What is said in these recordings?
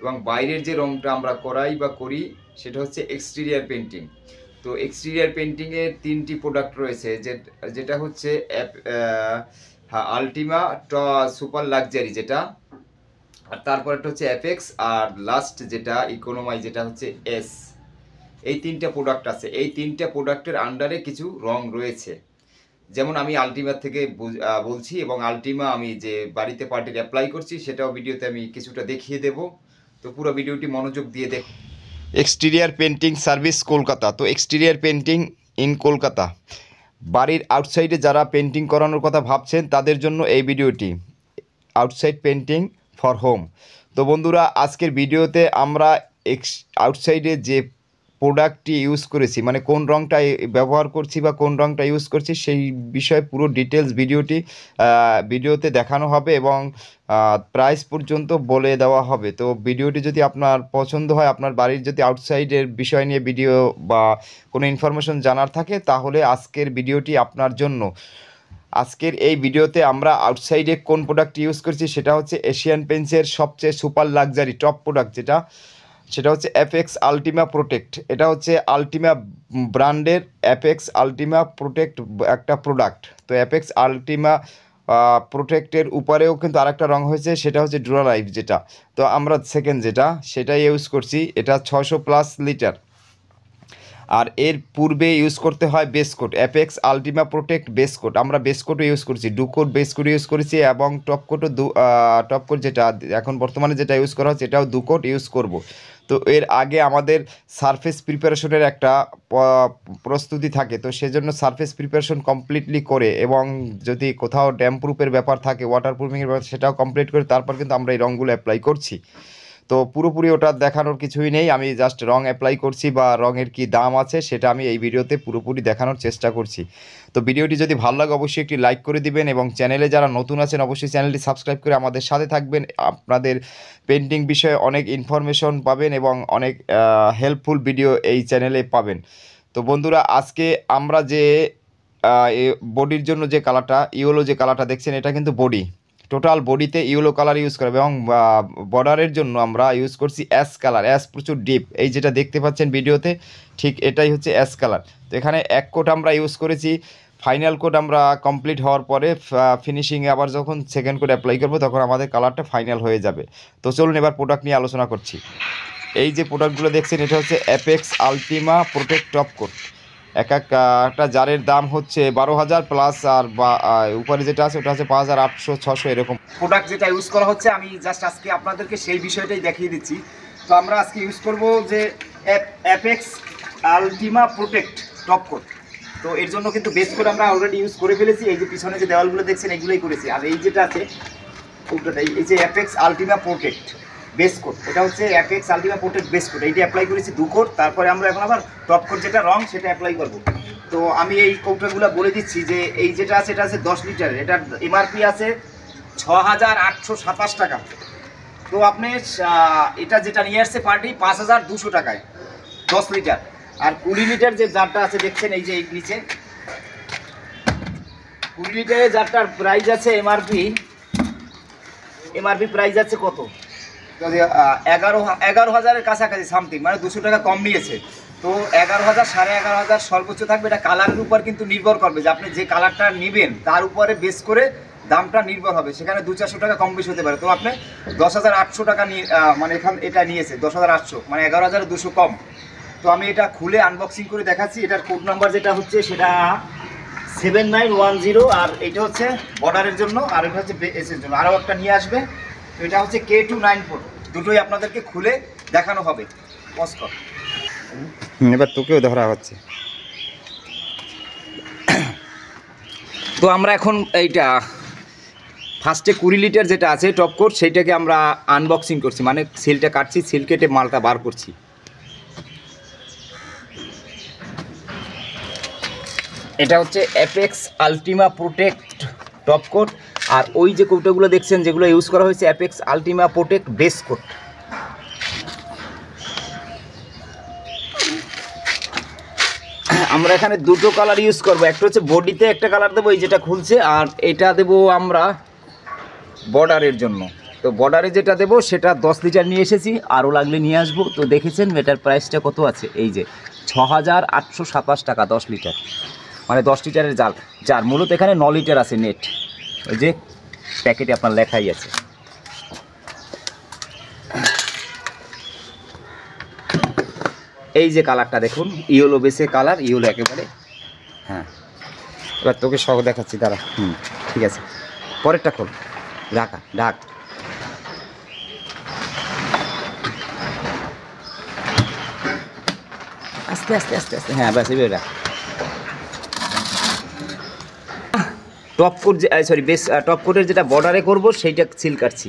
এবং বাইরের যে রংটা আমরা করাই বা করি সেটা হচ্ছে এক্সটিরিয়ার পেন্টিং তো এক্সটিরিয়ার পেন্টিংয়ের তিনটি প্রোডাক্ট রয়েছে যেটা হচ্ছে আলটিমা ট সুপার লাক্সারি যেটা আর একটা হচ্ছে অ্যাপেক্স আর লাস্ট যেটা ইকোনোমাই যেটা হচ্ছে এস এই তিনটা প্রোডাক্ট আছে এই তিনটা প্রোডাক্টের আন্ডারে কিছু রং রয়েছে যেমন আমি আলটিমা থেকে বলছি এবং আলটিমা আমি যে বাড়িতে পার্টির অ্যাপ্লাই করছি সেটাও ভিডিওতে আমি কিছুটা দেখিয়ে দেবো তো পুরো ভিডিওটি মনোযোগ দিয়ে দেখো এক্সটিরিয়ার পেন্টিং সার্ভিস কলকাতা তো এক্সটিরিয়ার পেন্টিং ইন কলকাতা বাড়ির আউটসাইডে যারা পেন্টিং করানোর কথা ভাবছেন তাদের জন্য এই ভিডিওটি আউটসাইড পেন্টিং ফর হোম তো বন্ধুরা আজকের ভিডিওতে আমরা এক্স আউটসাইডে যে প্রোডাক্টটি ইউজ করেছি মানে কোন রঙটা ব্যবহার করছি বা কোন রঙটা ইউজ করছি সেই বিষয়ে পুরো ডিটেলস ভিডিওটি ভিডিওতে দেখানো হবে এবং প্রাইস পর্যন্ত বলে দেওয়া হবে তো ভিডিওটি যদি আপনার পছন্দ হয় আপনার বাড়ির যদি আউটসাইডের বিষয় নিয়ে ভিডিও বা কোনো ইনফরমেশন জানার থাকে তাহলে আজকের ভিডিওটি আপনার জন্য আজকের এই ভিডিওতে আমরা আউটসাইডে কোন প্রোডাক্ট ইউজ করছি সেটা হচ্ছে এশিয়ান পেন্সের সবচেয়ে সুপার লাক্সারি টপ প্রোডাক্ট যেটা সেটা হচ্ছে অ্যাপেক্স আলটিমা প্রোটেক্ট এটা হচ্ছে আলটিমা ব্র্যান্ডের অ্যাপেক্স আলটিমা প্রোটেক্ট একটা প্রোডাক্ট তো অ্যাপেক্স আলটিমা প্রোটেক্টের উপরেও কিন্তু আরেকটা রঙ হয়েছে সেটা হচ্ছে লাইফ যেটা তো আমরা সেকেন্ড যেটা সেটা ইউজ করছি এটা ছশো প্লাস লিটার আর এর পূর্বে ইউজ করতে হয় base coat Apex Ultima Protect base coat আমরা বেসকোটও ইউজ করছি ডুকোট বেসকোট ইউজ করেছি এবং টপকোটও দু টপকোট যেটা এখন বর্তমানে যেটা ইউজ করা হচ্ছে এটাও দুকোট ইউজ করব তো এর আগে আমাদের সারফেস প্রিপারেশনের একটা প্রস্তুতি থাকে তো সেজন্য সারফেস প্রিপারেশন কমপ্লিটলি করে এবং যদি কোথাও ড্যাম্প প্রুফের ব্যাপার থাকে ওয়াটার প্রুফিংয়ের ব্যাপার সেটাও কমপ্লিট করে তারপর কিন্তু আমরা এই রঙগুলো অ্যাপ্লাই করছি তো পুরোপুরি ওটা দেখানোর কিছুই নেই আমি জাস্ট রং অ্যাপ্লাই করছি বা রঙের কি দাম আছে সেটা আমি এই ভিডিওতে পুরোপুরি দেখানোর চেষ্টা করছি তো ভিডিওটি যদি ভালো লাগে অবশ্যই একটি লাইক করে দিবেন এবং চ্যানেলে যারা নতুন আছেন অবশ্যই চ্যানেলটি সাবস্ক্রাইব করে আমাদের সাথে থাকবেন আপনাদের পেন্টিং বিষয়ে অনেক ইনফরমেশন পাবেন এবং অনেক হেল্পফুল ভিডিও এই চ্যানেলে পাবেন তো বন্ধুরা আজকে আমরা যে বডির জন্য যে কালারটা ইয়েলো যে কালারটা দেখছেন এটা কিন্তু বডি টোটাল বডিতে ইউলো কালার ইউজ করবে এবং বর্ডারের জন্য আমরা ইউজ করছি অ্যাস কালার অ্যাস প্রচুর ডিপ এই যেটা দেখতে পাচ্ছেন ভিডিওতে ঠিক এটাই হচ্ছে অ্যাস কালার তো এখানে এক কোট আমরা ইউজ করেছি ফাইনাল কোড আমরা কমপ্লিট হওয়ার পরে ফিনিশিংয়ে আবার যখন সেকেন্ড কোড অ্যাপ্লাই করবো তখন আমাদের কালারটা ফাইনাল হয়ে যাবে তো চলুন এবার প্রোডাক্ট নিয়ে আলোচনা করছি এই যে প্রোডাক্টগুলো দেখছেন এটা হচ্ছে Apex Ultima Protect top coat এক একটা জারের দাম হচ্ছে বারো হাজার প্লাস আর বা উপরে যেটা আছে ওটা হচ্ছে পাঁচ হাজার আটশো ছশো এরকম প্রোডাক্ট যেটা ইউজ করা হচ্ছে আমি জাস্ট আজকে আপনাদেরকে সেই বিষয়টাই দেখিয়ে দিচ্ছি তো আমরা আজকে ইউজ করব যে Apex Ultima Protect top coat তো এর জন্য কিন্তু বেস করে আমরা অলরেডি ইউজ করে ফেলেছি এই যে পিছনে যে দেওয়ালগুলো দেখছেন এগুলোই করেছি আর এই যেটা আছে এই যে Apex Ultima Protect base coat এটা হচ্ছে এক এক আলটিমা পোর্টের বেস কোট এইটা অ্যাপ্লাই করেছি দু কোট তারপরে আমরা এখন আবার টপ কোট যেটা রং সেটা অ্যাপ্লাই করব তো আমি এই কৌটাগুলো বলে দিচ্ছি যে এই যেটা আছে এটা আছে দশ লিটারের এটার এমআরপি আছে ছ হাজার আটশো সাতাশ টাকা তো আপনি এটা যেটা নিয়ে আসছে পার্টি পাঁচ হাজার দুশো টাকায় দশ লিটার আর কুড়ি লিটার যে জারটা আছে দেখছেন এই যে এই নিচে কুড়ি লিটারের জারটার প্রাইস আছে এমআরপি এমআরপি প্রাইস আছে কত এগারো এগারো হাজারের কাছাকাছি সামথিং মানে দুশো টাকা কম নিয়েছে তো এগারো হাজার সাড়ে এগারো হাজার সর্বোচ্চ থাকবে এটা কালারের উপর কিন্তু নির্ভর করবে যে আপনি যে কালারটা নেবেন তার উপরে বেস করে দামটা নির্ভর হবে সেখানে দু চারশো টাকা কম বেশি হতে পারে তো আপনি দশ হাজার আটশো টাকা নিয়ে মানে এখান এটা নিয়েছে দশ হাজার আটশো মানে এগারো হাজার দুশো কম তো আমি এটা খুলে আনবক্সিং করে দেখাচ্ছি এটার কোড নাম্বার যেটা হচ্ছে সেটা সেভেন নাইন ওয়ান জিরো আর এটা হচ্ছে বর্ডারের জন্য আর এটা হচ্ছে এসের জন্য আরও একটা নিয়ে আসবে এটা হচ্ছে কে টু নাইন ফোর দুটোই আপনাদেরকে খুলে দেখানো হবে এবার তোকেও ধরা হচ্ছে তো আমরা এখন এইটা ফার্স্টে কুড়ি লিটার যেটা আছে টপ সেইটাকে আমরা আনবক্সিং করছি মানে সিলটা কাটছি সিল কেটে মালটা বার করছি এটা হচ্ছে অ্যাপেক্স আলটিমা প্রোটেক্ট টপ আর ওই যে কৌটোগুলো দেখছেন যেগুলো ইউজ করা হয়েছে Apex Ultima Protect base coat আমরা এখানে দুটো কালার ইউজ করব একটা হচ্ছে বডিতে একটা কালার দেবো এই যেটা খুলছে আর এটা দেব আমরা বর্ডারের জন্য তো বর্ডারে যেটা দেবো সেটা দশ লিটার নিয়ে এসেছি আরও লাগলে নিয়ে আসবো তো দেখেছেন এটার প্রাইসটা কত আছে এই যে ছ টাকা দশ লিটার মানে দশ লিটারের জাল যার মূলত এখানে ন লিটার আছে নেট ওই যে প্যাকেটে আপনার লেখাই আছে এই যে কালারটা দেখুন ইয়েলো বেসে কালার ইয়েলো একেবারে হ্যাঁ এবার তোকে শখ দেখাচ্ছি তারা হুম ঠিক আছে পরেরটা খোল ঢাকা ঢাক আস্তে আস্তে আস্তে আস্তে হ্যাঁ ব্যাস এবার রাখ টপ কোট যে সরি বেস টপ কোটের যেটা বর্ডারে করব সেইটা সিল কাটছি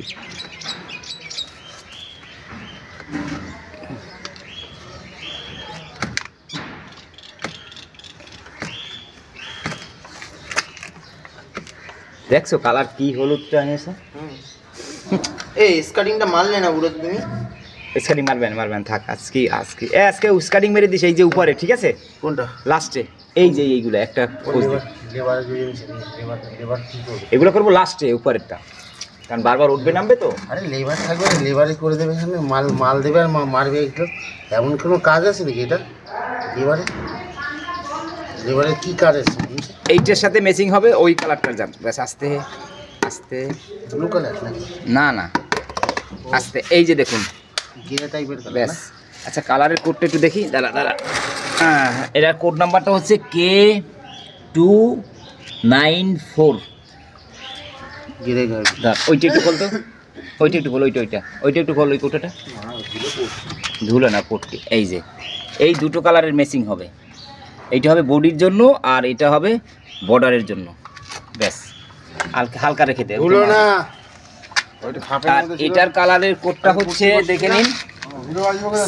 দেখছো কালার কি হলুদটা এনেছে এই স্কাটিংটা মারলে না পুরো তুমি স্কাটিং মারবেন মারবেন থাক আজকে আজকে আজকে স্কাটিং মেরে দিস এই যে উপরে ঠিক আছে কোনটা লাস্টে এই যে এইগুলো একটা লেবার কী এগুলো করবো লাস্টে উপরেরটা কারণ বারবার উঠবে নামবে তো আরে লেবার থাকবে লেবারে করে দেবে মাল মাল দেবে আর মারবে একটু এমন কোনো কাজ আছে নাকি এটা লেবারে লেবারে কী কাজ আছে এইটার সাথে মেসিং হবে ওই কালারটা যান ব্যাস আস্তে আস্তে ব্লু কালার না না আস্তে এই যে দেখুন গিয়ে টাইপের ব্যাস আচ্ছা কালারের কোডটা একটু দেখি দাঁড়া দাঁড়া হ্যাঁ এটার কোড নাম্বারটা হচ্ছে কে টু নাইন ফোর ওইটা একটু বলতো ওইটা একটু বল ওইটা ওইটা ওইটা একটু বল ওই কোটাটা ধুলো না পটকে এই যে এই দুটো কালারের ম্যাচিং হবে এইটা হবে বডির জন্য আর এটা হবে বর্ডারের জন্য ব্যাস হালকা হালকা রেখে দেয় না এটার কালারের কোডটা হচ্ছে দেখে নিন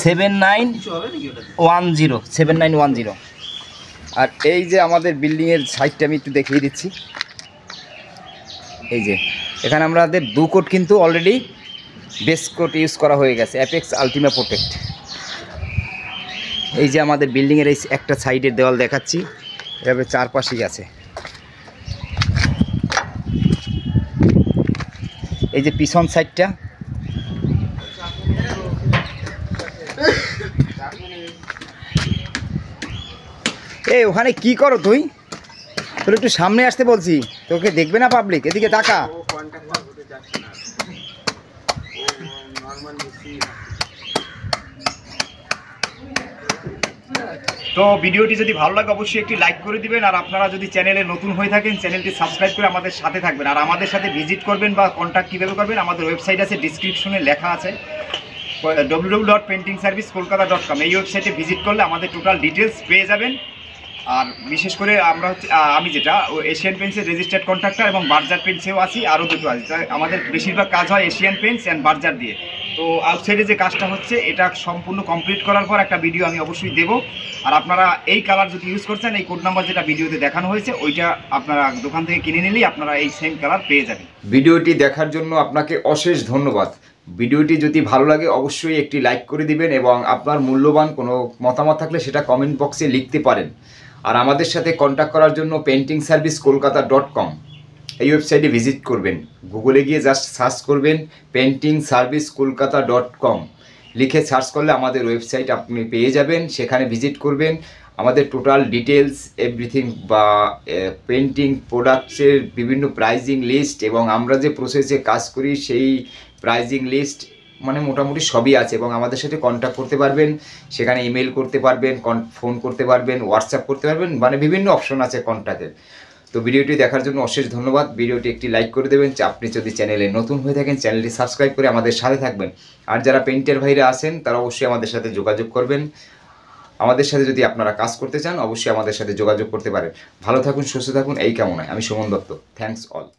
seven nine one zero seven nine one zero আর এই যে আমাদের বিল্ডিংয়ের সাইডটা আমি একটু দেখিয়ে দিচ্ছি এই যে এখানে আমাদের দু কোট কিন্তু অলরেডি বেস কোট ইউজ করা হয়ে গেছে অ্যাপেক্স আলটিমা প্রোটেক্ট এই যে আমাদের বিল্ডিংয়ের এই একটা সাইডের দেওয়াল দেখাচ্ছি এভাবে চারপাশেই আছে এই যে পিছন সাইডটা এ ওখানে কি করো তুই তোর একটু সামনে আসতে বলছি তোকে দেখবে না পাবলিক এদিকে টাকা তো ভিডিওটি যদি ভালো লাগে অবশ্যই একটি লাইক করে দিবেন আর আপনারা যদি চ্যানেলে নতুন হয়ে থাকেন চ্যানেলটি সাবস্ক্রাইব করে আমাদের সাথে থাকবেন আর আমাদের সাথে ভিজিট করবেন বা কন্ট্যাক্ট কীভাবে করবেন আমাদের ওয়েবসাইট আছে ডিসক্রিপশনে লেখা আছে W dot painting service Kolkata dot com এই ওয়েবসাইটে ভিজিট করলে আমাদের টোটাল ডিটেলস পেয়ে যাবেন আর বিশেষ করে আমরা হচ্ছে আমি যেটা এশিয়ান পেন্টসের রেজিস্টার্ড কন্ট্রাক্টর এবং বার্জার পেন্টসেও আছি আরও দুটো আছে আমাদের বেশিরভাগ কাজ হয় এশিয়ান পেন্টস অ্যান্ড বার্জার দিয়ে তো আউটসাইডে যে কাজটা হচ্ছে এটা সম্পূর্ণ কমপ্লিট করার পর একটা ভিডিও আমি অবশ্যই দেব আর আপনারা এই কালার যদি ইউজ করছেন এই কোড নাম্বার যেটা ভিডিওতে দেখানো হয়েছে ওইটা আপনারা দোকান থেকে কিনে নিলেই আপনারা এই সেম কালার পেয়ে যাবেন ভিডিওটি দেখার জন্য আপনাকে অশেষ ধন্যবাদ ভিডিওটি যদি ভালো লাগে অবশ্যই একটি লাইক করে দিবেন এবং আপনার মূল্যবান কোনো মতামত থাকলে সেটা কমেন্ট বক্সে লিখতে পারেন আর আমাদের সাথে কন্ট্যাক্ট করার জন্য painting service Kolkata dot com এই ওয়েবসাইটে ভিজিট করবেন গুগলে গিয়ে জাস্ট সার্চ করবেন painting service Kolkata dot com লিখে সার্চ করলে আমাদের ওয়েবসাইট আপনি পেয়ে যাবেন সেখানে ভিজিট করবেন আমাদের টোটাল ডিটেলস এভরিথিং বা পেন্টিং প্রোডাক্টসের বিভিন্ন প্রাইজিং লিস্ট এবং আমরা যে প্রসেসে কাজ করি সেই প্রাইজিং লিস্ট মানে মোটামুটি সবই আছে এবং আমাদের সাথে কন্ট্যাক্ট করতে পারবেন সেখানে ইমেল করতে পারবেন ফোন করতে পারবেন হোয়াটসঅ্যাপ করতে পারবেন মানে বিভিন্ন অপশন আছে কন্ট্যাক্টের তো ভিডিওটি দেখার জন্য অশেষ ধন্যবাদ ভিডিওটি একটি লাইক করে দেবেন আপনি যদি চ্যানেলে নতুন হয়ে থাকেন চ্যানেলটি সাবস্ক্রাইব করে আমাদের সাথে থাকবেন আর যারা পেন্টের ভাইরা আছেন তারা অবশ্যই আমাদের সাথে যোগাযোগ করবেন আমাদের সাথে যদি আপনারা কাজ করতে চান অবশ্যই আমাদের সাথে যোগাযোগ করতে পারেন ভালো থাকুন সুস্থ থাকুন এই কেমন আমি সুমন দত্ত থ্যাংকস অল